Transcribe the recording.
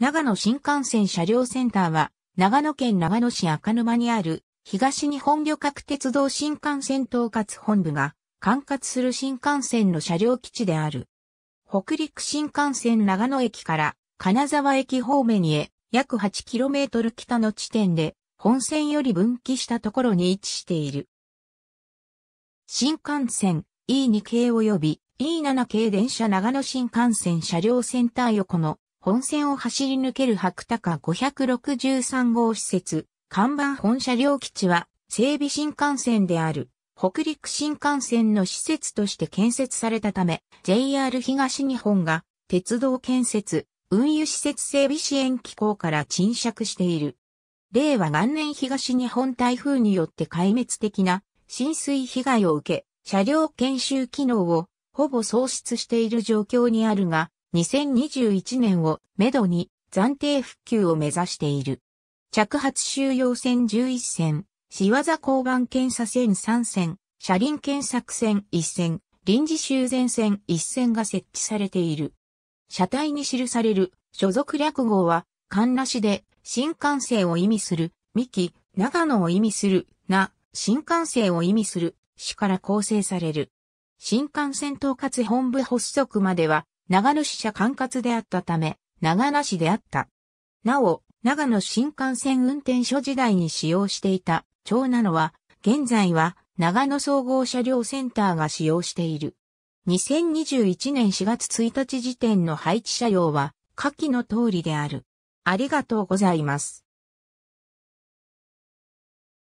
長野新幹線車両センターは、長野県長野市赤沼にある、東日本旅客鉄道新幹線統括本部が、管轄する新幹線の車両基地である。北陸新幹線長野駅から金沢駅方面へ約 8km 北の地点で本線より分岐したところに位置している。新幹線 E2 系及び E7 系電車長野新幹線車両センター横の本線を走り抜ける白高563号施設、看板本車両基地は、整備新幹線である、北陸新幹線の施設として建設されたため、JR 東日本が、鉄道建設、運輸施設整備支援機構から沈借している。令和元年東日本台風によって壊滅的な浸水被害を受け、車両研修機能をほぼ喪失している状況にあるが、2021年をめどに暫定復旧を目指している。着発収容船11船、仕業交番検査船3船、車輪検索船1船、臨時修繕船1船が設置されている。車体に記される所属略号は、関なしで、新幹線を意味する、三木、長野を意味する、な、新幹線を意味する、市から構成される。新幹線統括本部発足までは、長野支社管轄であったため、長野市であった。なお、長野新幹線運転所時代に使用していた長野は、現在は長野総合車両センターが使用している。2021年4月1日時点の配置車両は、下記の通りである。ありがとうございます。